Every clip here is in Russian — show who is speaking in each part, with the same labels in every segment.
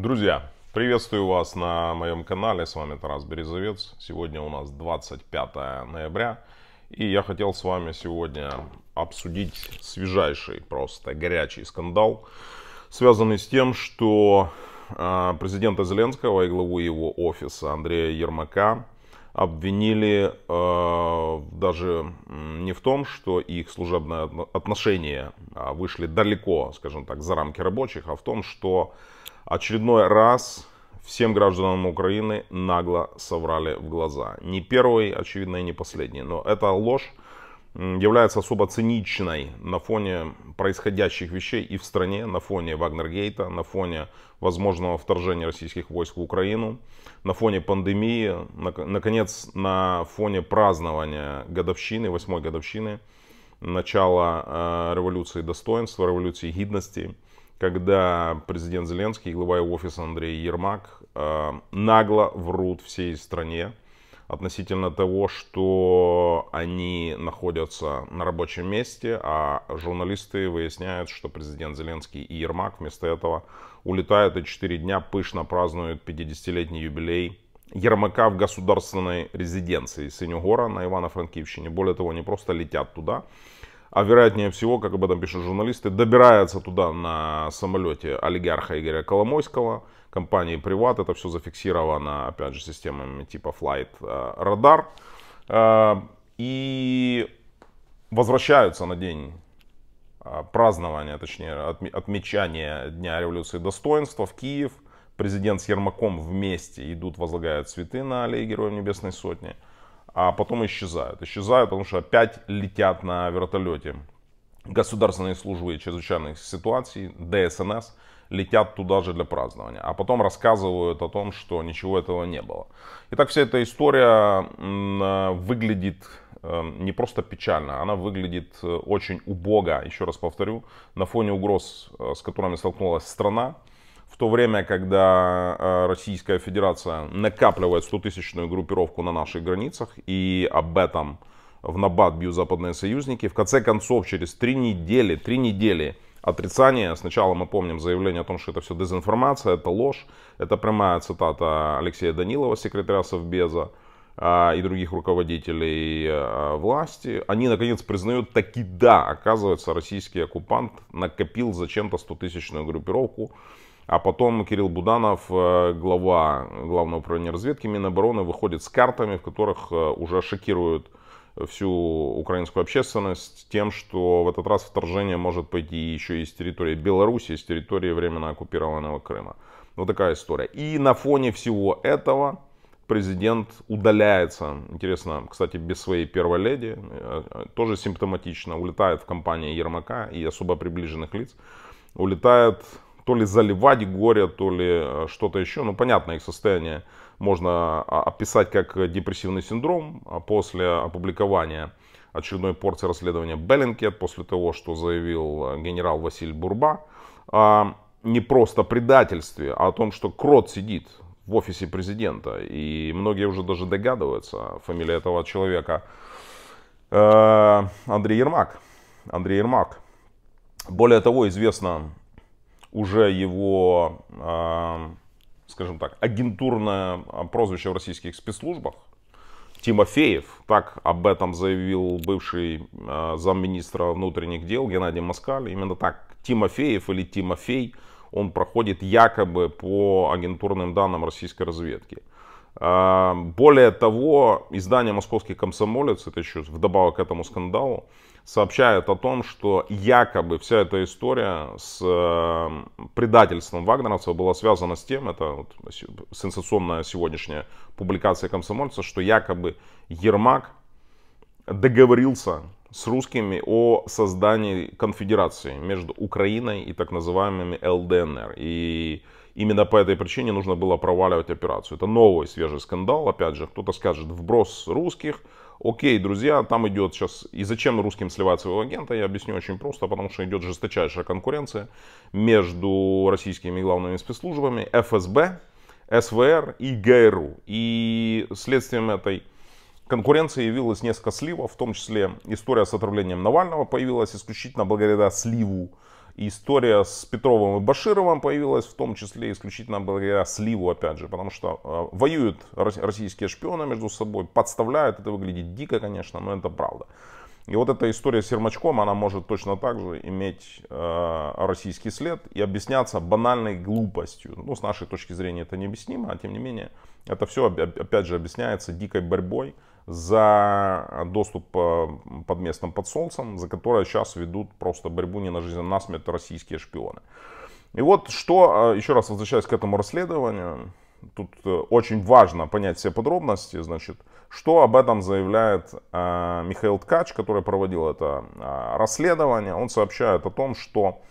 Speaker 1: Друзья, приветствую вас на моем канале, с вами Тарас Березовец. Сегодня у нас 25 ноября, и я хотел с вами сегодня обсудить свежайший, просто горячий скандал, связанный с тем, что а, президента Зеленского и главу его офиса Андрея Ермака обвинили э, даже не в том, что их служебные отношения а, вышли далеко, скажем так, за рамки рабочих, а в том, что очередной раз всем гражданам Украины нагло соврали в глаза. Не первый, очевидно, и не последний. Но эта ложь является особо циничной на фоне происходящих вещей и в стране, на фоне Вагнергейта, на фоне возможного вторжения российских войск в Украину, на фоне пандемии, на, наконец, на фоне празднования годовщины, восьмой годовщины, начала э, революции достоинства, революции гидности, когда президент Зеленский и глава его офиса Андрей Ермак э, нагло врут всей стране, относительно того, что они находятся на рабочем месте, а журналисты выясняют, что президент Зеленский и Ермак вместо этого улетают и 4 дня пышно празднуют 50-летний юбилей Ермака в государственной резиденции Синюгора на Ивано-Франкивщине. Более того, они просто летят туда, а вероятнее всего, как об этом пишут журналисты, добирается туда на самолете олигарха Игоря Коломойского, компании «Приват». Это все зафиксировано, опять же, системами типа Flight Radar. Э, э, и возвращаются на день э, празднования, точнее, отмечания Дня революции достоинства в Киев. Президент с Ермаком вместе идут, возлагают цветы на аллее Героев Небесной Сотни – а потом исчезают. Исчезают, потому что опять летят на вертолете. Государственные службы чрезвычайных ситуаций, ДСНС, летят туда же для празднования. А потом рассказывают о том, что ничего этого не было. Итак, вся эта история э, выглядит эм, не просто печально, она выглядит э, очень убого, еще раз повторю, на фоне угроз, э, с которыми столкнулась страна, в то время, когда э, Российская Федерация накапливает 100-тысячную группировку на наших границах, и об этом в набат бьют западные союзники, в конце концов, через три недели, три недели отрицания, сначала мы помним заявление о том, что это все дезинформация, это ложь, это прямая цитата Алексея Данилова, секретаря Совбеза, э, и других руководителей э, власти, они наконец признают, таки да, оказывается, российский оккупант накопил зачем-то 100-тысячную группировку, а потом Кирилл Буданов, э, глава Главного управления разведки Минобороны, выходит с картами, в которых э, уже шокируют всю украинскую общественность тем, что в этот раз вторжение может пойти еще и с территории Беларуси, с территории временно оккупированного Крыма. Вот такая история. И на фоне всего этого президент удаляется, интересно, кстати, без своей первой леди, э, тоже симптоматично, улетает в компанию Ермака и особо приближенных лиц, улетает то ли заливать горе, то ли э, что-то еще. Ну, понятно, их состояние можно а, описать как э, депрессивный синдром а после опубликования очередной порции расследования Беллинкет, после того, что заявил э, генерал Василий Бурба, не просто предательстве, а о том, что Крот сидит в офисе президента. И многие уже даже догадываются, фамилия этого человека Андрей Ермак. Андрей Ермак. Более того, известно уже его, а, скажем так, агентурное а, прозвище в российских спецслужбах. Тимофеев, так об этом заявил бывший а, замминистра внутренних дел Геннадий Москаль, именно так, Тимофеев или Тимофей, он проходит якобы по агентурным данным российской разведки. Более того, издание «Московский комсомолец», это еще вдобавок к этому скандалу, сообщает о том, что якобы вся эта история с э, предательством вагнеровцев была связана с тем, это вот сенсационная сегодняшняя публикация комсомольца, что якобы Ермак договорился с русскими о создании конфедерации между Украиной и так называемыми ЛДНР. И именно по этой причине нужно было проваливать операцию. Это новый свежий скандал. Опять же, кто-то скажет вброс русских, Окей, друзья, там идет сейчас... И зачем русским сливать своего агента, я объясню очень просто, потому что идет жесточайшая конкуренция между российскими главными спецслужбами, ФСБ, СВР и ГРУ. И следствием этой конкуренции явилось несколько сливов, в том числе история с отравлением Навального появилась исключительно благодаря сливу история с Петровым и Башировым появилась в том числе исключительно благодаря сливу, опять же, потому что э, воюют российские шпионы между собой, подставляют, это выглядит дико, конечно, но это правда. И вот эта история с Сермачком, она может точно так же иметь э, российский след и объясняться банальной глупостью. Ну, с нашей точки зрения это необъяснимо, а тем не менее, это все, опять же, объясняется дикой борьбой за доступ э, под местным под солнцем, за которое сейчас ведут просто борьбу не на жизнь, а на смерть российские шпионы. И вот что, э, еще раз возвращаясь к этому расследованию, тут э, очень важно понять все подробности, значит, что об этом заявляет э, Михаил Ткач, который проводил это э, расследование. Он сообщает о том, что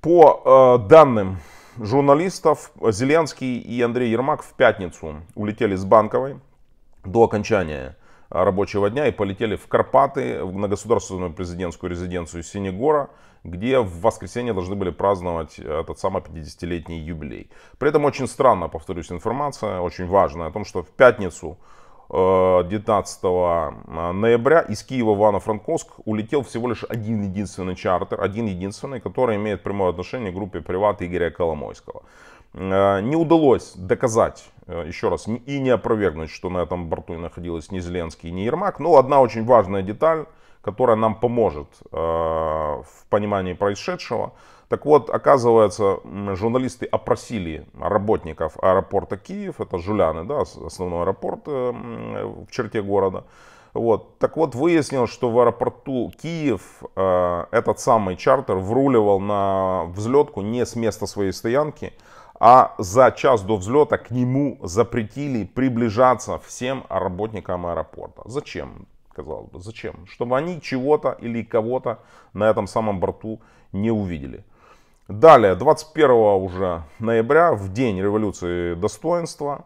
Speaker 1: по э, данным журналистов Зеленский и Андрей Ермак в пятницу улетели с Банковой до окончания э, рабочего дня и полетели в Карпаты, на государственную президентскую резиденцию Синегора, где в воскресенье должны были праздновать э, этот самый 50-летний юбилей. При этом очень странно, повторюсь, информация, очень важная, о том, что в пятницу 19 э, э, ноября из Киева в Ивано-Франковск улетел всего лишь один единственный чартер, один единственный, который имеет прямое отношение к группе «Приват» Игоря Коломойского. Э, не удалось доказать, еще раз, и не опровергнуть, что на этом борту находилась ни Зеленский, ни Ермак. Но одна очень важная деталь, которая нам поможет в понимании происшедшего – так вот, оказывается, журналисты опросили работников аэропорта Киев, это Жуляны, да, основной аэропорт э, в черте города. Вот. Так вот, выяснилось, что в аэропорту Киев э, этот самый чартер вруливал на взлетку не с места своей стоянки, а за час до взлета к нему запретили приближаться всем работникам аэропорта. Зачем? Казалось бы, зачем? Чтобы они чего-то или кого-то на этом самом борту не увидели. Далее, 21 уже ноября, в день революции достоинства,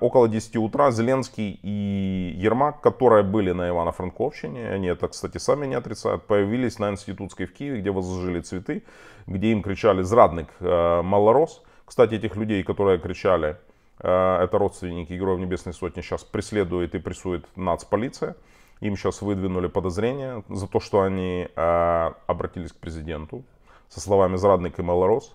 Speaker 1: около 10 утра Зеленский и Ермак, которые были на Ивано-Франковщине, они это, кстати, сами не отрицают, появились на Институтской в Киеве, где возложили цветы, где им кричали «Зрадник э, малорос». Кстати, этих людей, которые кричали, э, это родственники Героев Небесной Сотни, сейчас преследует и прессует нацполиция. Им сейчас выдвинули подозрения за то, что они э, обратились к президенту со словами «Зрадник и Малорос».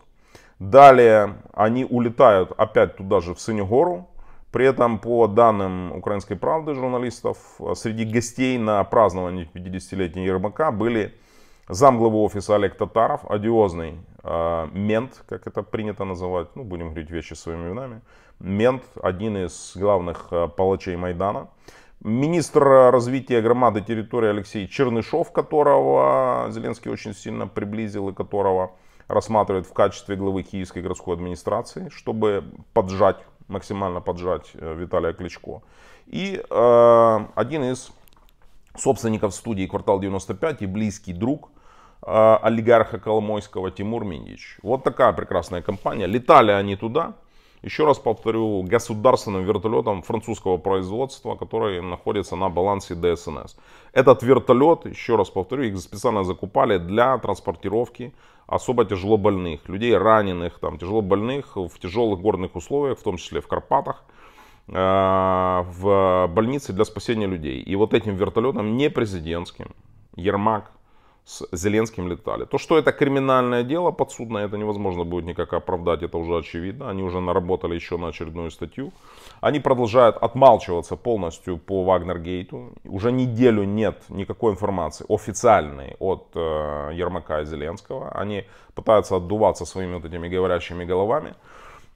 Speaker 1: Далее они улетают опять туда же, в Синегору. При этом, по данным «Украинской правды» журналистов, среди гостей на праздновании 50-летия Ермака были замглавы офиса Олег Татаров, одиозный э, мент, как это принято называть, ну, будем говорить вещи своими именами, мент, один из главных э, палачей Майдана. Министр развития громады территории Алексей Чернышов, которого Зеленский очень сильно приблизил и которого рассматривает в качестве главы Киевской городской администрации, чтобы поджать, максимально поджать э, Виталия Кличко. И э, один из собственников студии «Квартал 95» и близкий друг э, олигарха Коломойского Тимур Минич. Вот такая прекрасная компания. Летали они туда еще раз повторю, государственным вертолетом французского производства, который находится на балансе ДСНС. Этот вертолет, еще раз повторю, их специально закупали для транспортировки особо тяжело больных, людей раненых, там, тяжело больных в тяжелых горных условиях, в том числе в Карпатах, э, в больнице для спасения людей. И вот этим вертолетом, не президентским, Ермак с Зеленским летали. То, что это криминальное дело подсудное, это невозможно будет никак оправдать, это уже очевидно. Они уже наработали еще на очередную статью. Они продолжают отмалчиваться полностью по Вагнергейту. Уже неделю нет никакой информации официальной от э, Ермака и Зеленского. Они пытаются отдуваться своими вот этими говорящими головами.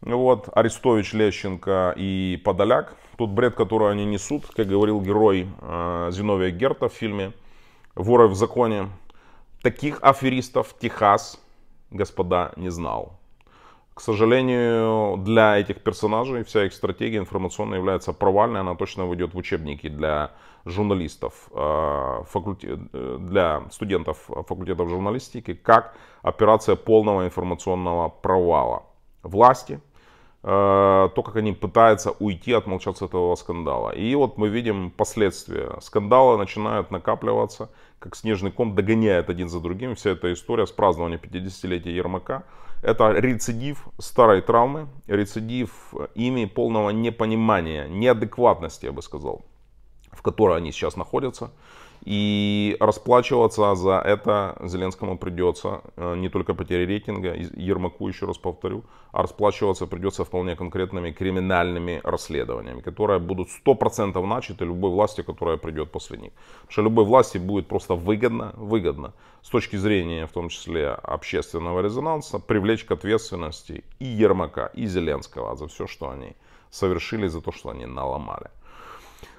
Speaker 1: Вот, Арестович, Лещенко и Подоляк. Тот бред, который они несут, как говорил герой э, Зиновия Герта в фильме «Воры в законе», таких аферистов Техас, господа, не знал. К сожалению, для этих персонажей вся их стратегия информационная является провальной. Она точно выйдет в учебники для журналистов, э, э, для студентов факультетов журналистики, как операция полного информационного провала власти, Э, то, как они пытаются уйти, отмолчаться от этого скандала. И вот мы видим последствия. Скандалы начинают накапливаться, как снежный ком догоняет один за другим. Вся эта история с празднования 50-летия Ермака. Это рецидив старой травмы, рецидив ими полного непонимания, неадекватности, я бы сказал, в которой они сейчас находятся. И расплачиваться за это Зеленскому придется э, не только потери рейтинга, Ермаку еще раз повторю, а расплачиваться придется вполне конкретными криминальными расследованиями, которые будут 100% начаты любой власти, которая придет после них. Потому что любой власти будет просто выгодно, выгодно с точки зрения в том числе общественного резонанса привлечь к ответственности и Ермака, и Зеленского за все, что они совершили, за то, что они наломали.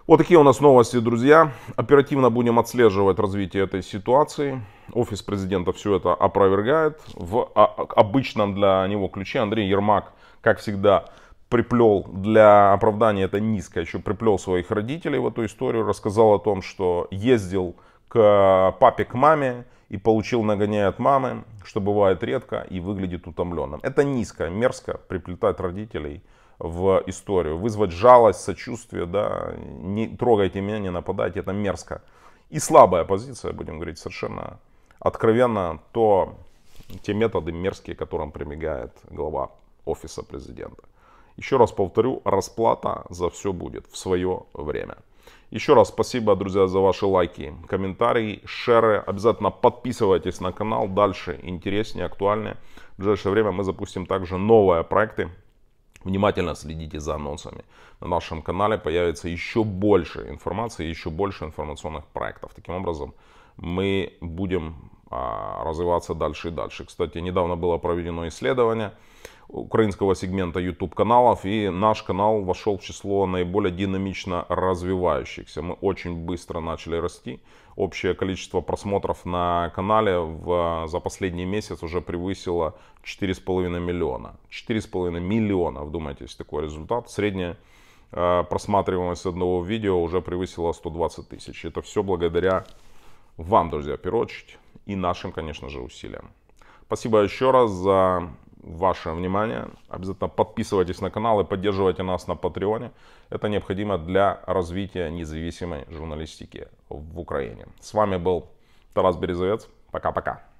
Speaker 1: Вот такие у нас новости, друзья. Оперативно будем отслеживать развитие этой ситуации. Офис президента все это опровергает. В а, обычном для него ключе Андрей Ермак, как всегда, приплел для оправдания это низко, еще приплел своих родителей в эту историю, рассказал о том, что ездил к папе, к маме и получил нагоняя от мамы, что бывает редко и выглядит утомленным. Это низко, мерзко приплетать родителей в историю, вызвать жалость, сочувствие, да, не трогайте меня, не нападайте, это мерзко. И слабая позиция, будем говорить совершенно откровенно, то те методы мерзкие, которым прибегает глава офиса президента. Еще раз повторю, расплата за все будет в свое время. Еще раз спасибо, друзья, за ваши лайки, комментарии, шеры. Обязательно подписывайтесь на канал. Дальше интереснее, актуальнее. В ближайшее время мы запустим также новые проекты, Внимательно следите за анонсами. На нашем канале появится еще больше информации, еще больше информационных проектов. Таким образом, мы будем а, развиваться дальше и дальше. Кстати, недавно было проведено исследование украинского сегмента YouTube каналов, и наш канал вошел в число наиболее динамично развивающихся. Мы очень быстро начали расти. Общее количество просмотров на канале в, за последний месяц уже превысило 4,5 миллиона. 4,5 миллиона, вдумайтесь, такой результат. Средняя э, просматриваемость одного видео уже превысила 120 тысяч. Это все благодаря вам, друзья, в первую очередь, и нашим, конечно же, усилиям. Спасибо еще раз за ваше внимание. Обязательно подписывайтесь на канал и поддерживайте нас на Патреоне. Это необходимо для развития независимой журналистики в Украине. С вами был Тарас Березовец. Пока-пока.